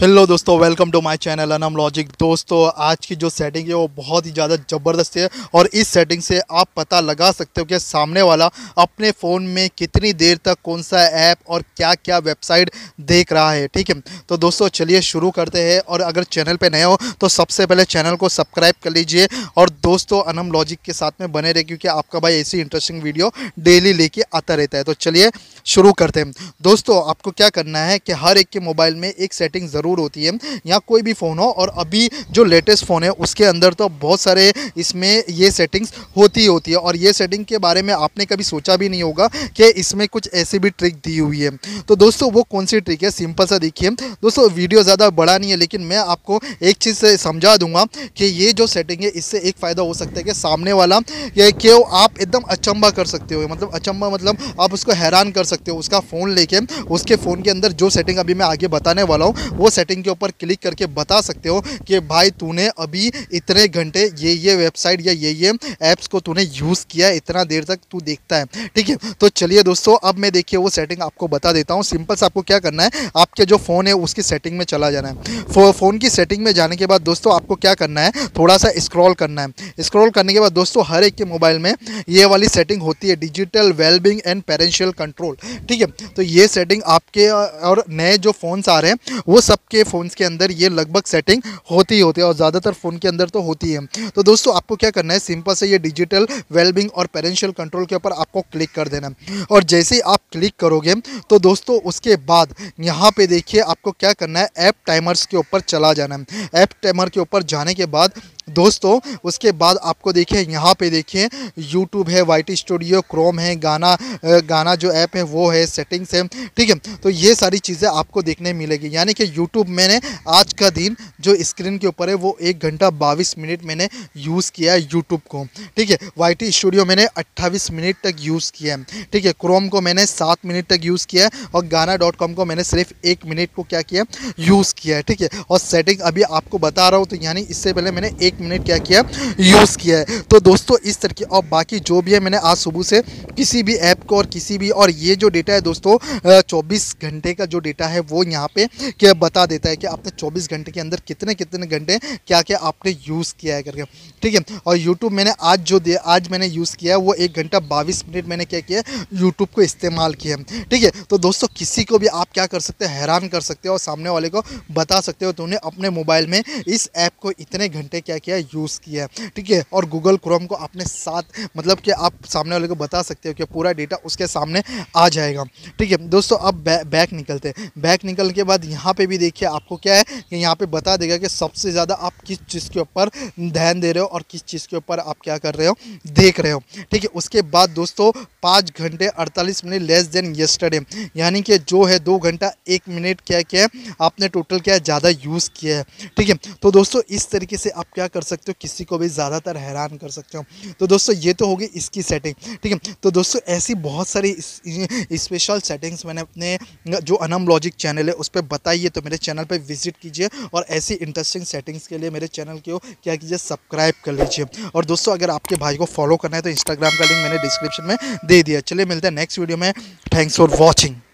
hello दोस्तों welcome to my channel Anam logic दोस्तों आज की जो सेटिंग है वो बहुत ही ज़्यादा ज़बरदस्त है और इस सेटिंग से आप पता लगा सकते हो कि सामने वाला अपने फ़ोन में कितनी देर तक कौन सा ऐप और क्या क्या वेबसाइट देख रहा है ठीक है तो दोस्तों चलिए शुरू करते हैं और अगर चैनल पर नए हो तो सबसे पहले चैनल को सब्सक्राइब कर लीजिए और दोस्तों अनम लॉजिक के साथ में बने रहे क्योंकि आपका भाई ऐसी इंटरेस्टिंग वीडियो डेली लेके आता रहता है तो चलिए शुरू करते हैं दोस्तों आपको क्या करना है कि हर एक के मोबाइल में एक सेटिंग ज़रूर ज़रूर होती है या कोई भी फ़ोन हो और अभी जो लेटेस्ट फ़ोन है उसके अंदर तो बहुत सारे इसमें ये सेटिंग्स होती होती है और ये सेटिंग के बारे में आपने कभी सोचा भी नहीं होगा कि इसमें कुछ ऐसी भी ट्रिक दी हुई है तो दोस्तों वो कौन सी ट्रिक है सिंपल सा देखिए दोस्तों वीडियो ज़्यादा बड़ा नहीं है लेकिन मैं आपको एक चीज़ समझा दूंगा कि ये जो सेटिंग है इससे एक फ़ायदा हो सकता है कि सामने वाला कि आप एकदम अचंबा कर सकते हो मतलब अचंबा मतलब आप उसको हैरान कर सकते हो उसका फ़ोन लेके उसके फ़ोन के अंदर जो सेटिंग अभी मैं आगे बताने वाला हूँ वो सेटिंग के ऊपर क्लिक करके बता सकते हो कि भाई तूने अभी इतने घंटे ये ये वेबसाइट या ये ये ऐप्स को तूने यूज़ किया इतना देर तक तू देखता है ठीक है तो चलिए दोस्तों अब मैं देखिए वो सेटिंग आपको बता देता हूँ सिंपल से आपको क्या करना है आपके जो फ़ोन है उसकी सेटिंग में चला जाना है फो, फ़ोन की सेटिंग में जाने के बाद दोस्तों आपको क्या करना है थोड़ा सा स्क्रॉल करना है स्क्रॉल करने के बाद दोस्तों हर एक के मोबाइल में ये वाली सेटिंग होती है digital wellbeing and parental control ठीक है तो ये सेटिंग आपके और नए जो फ़ोन्स आ रहे हैं वो सब सबके फ़ोन्स के अंदर ये लगभग सेटिंग होती ही होती है और ज़्यादातर फ़ोन के अंदर तो होती है तो दोस्तों आपको क्या करना है सिंपल से ये डिजिटल वेलबिंग और पेरेंशियल कंट्रोल के ऊपर आपको क्लिक कर देना और जैसे ही आप क्लिक करोगे तो दोस्तों उसके बाद यहाँ पे देखिए आपको क्या करना है ऐप टाइमर्स के ऊपर चला जाना है ऐप टाइमर के ऊपर जाने के बाद दोस्तों उसके बाद आपको देखिए यहाँ पे देखिए YouTube है वाई स्टूडियो क्रोम है गाना गाना जो ऐप है वो है सेटिंग्स है ठीक है तो ये सारी चीज़ें आपको देखने मिलेगी यानी कि यूट्यूब मैंने आज का दिन जो स्क्रीन के ऊपर है वो एक घंटा बाईस मिनट मैंने यूज़ किया है यूट्यूब को ठीक है वाई स्टूडियो मैंने अट्ठाईस मिनट तक यूज़ किया है ठीक है क्रोम को मैंने सात मिनट तक यूज़ किया है और गाना को मैंने सिर्फ एक मिनट को क्या किया यूज़ किया है ठीक है और सेटिंग अभी आपको बता रहा हूँ तो यानी इससे पहले मैंने एक हमने क्या किया यूज़ किया है तो दोस्तों इस तरीके और बाकी जो भी है मैंने आज सुबह से किसी भी ऐप को और किसी भी और ये जो डेटा है दोस्तों चौबीस घंटे का जो डेटा है वो यहाँ पे क्या बता देता है कि आपने चौबीस घंटे के अंदर कितने कितने घंटे क्या क्या आपने यूज़ किया है करके ठीक है और यूट्यूब मैंने आज जो दिया आज मैंने यूज़ किया है वो एक घंटा बाईस मिनट मैंने क्या किया यूट्यूब को इस्तेमाल किया ठीक है तो दोस्तों किसी को भी आप क्या कर सकते हैं हैरान कर सकते हो और सामने वाले को बता सकते हो तुमने तो अपने मोबाइल में इस ऐप को इतने घंटे क्या किया है यूज़ किया है ठीक है और गूगल क्रोम को आपने साथ मतलब कि आप सामने वाले को बता सकते हो कि पूरा डेटा उसके सामने आ जाएगा ठीक है दोस्तों अब बै, बैक निकलते हैं बैक निकलने के बाद यहाँ पर भी देखिए आपको क्या है कि यहाँ पर बता देगा कि सबसे ज़्यादा आप किस चीज़ के ऊपर ध्यान दे रहे हो और किस चीज़ के ऊपर आप क्या कर रहे हो देख रहे हो ठीक है उसके बाद दोस्तों पाँच घंटे अड़तालीस मिनट लेस देन येस्टरडे यानी कि जो है दो घंटा एक मिनट क्या क्या आपने टोटल क्या ज़्यादा यूज़ किया है ठीक है तो दोस्तों इस तरीके से आप क्या कर कर सकते हो किसी को भी ज़्यादातर हैरान कर सकते हो तो दोस्तों ये तो होगी इसकी सेटिंग ठीक है तो दोस्तों ऐसी बहुत सारी स्पेशल सेटिंग्स मैंने अपने जो अनम लॉजिक चैनल है उस पर बताइए तो मेरे चैनल पर विजिट कीजिए और ऐसी इंटरेस्टिंग सेटिंग्स के लिए मेरे चैनल को क्या कीजिए सब्सक्राइब कर लीजिए और दोस्तों अगर आपके भाई को फॉलो करना है तो इंस्टाग्राम का लिंक मैंने डिस्क्रिप्शन में दे दिया चलिए मिलते हैं नेक्स्ट वीडियो में थैंक्स फॉर वॉचिंग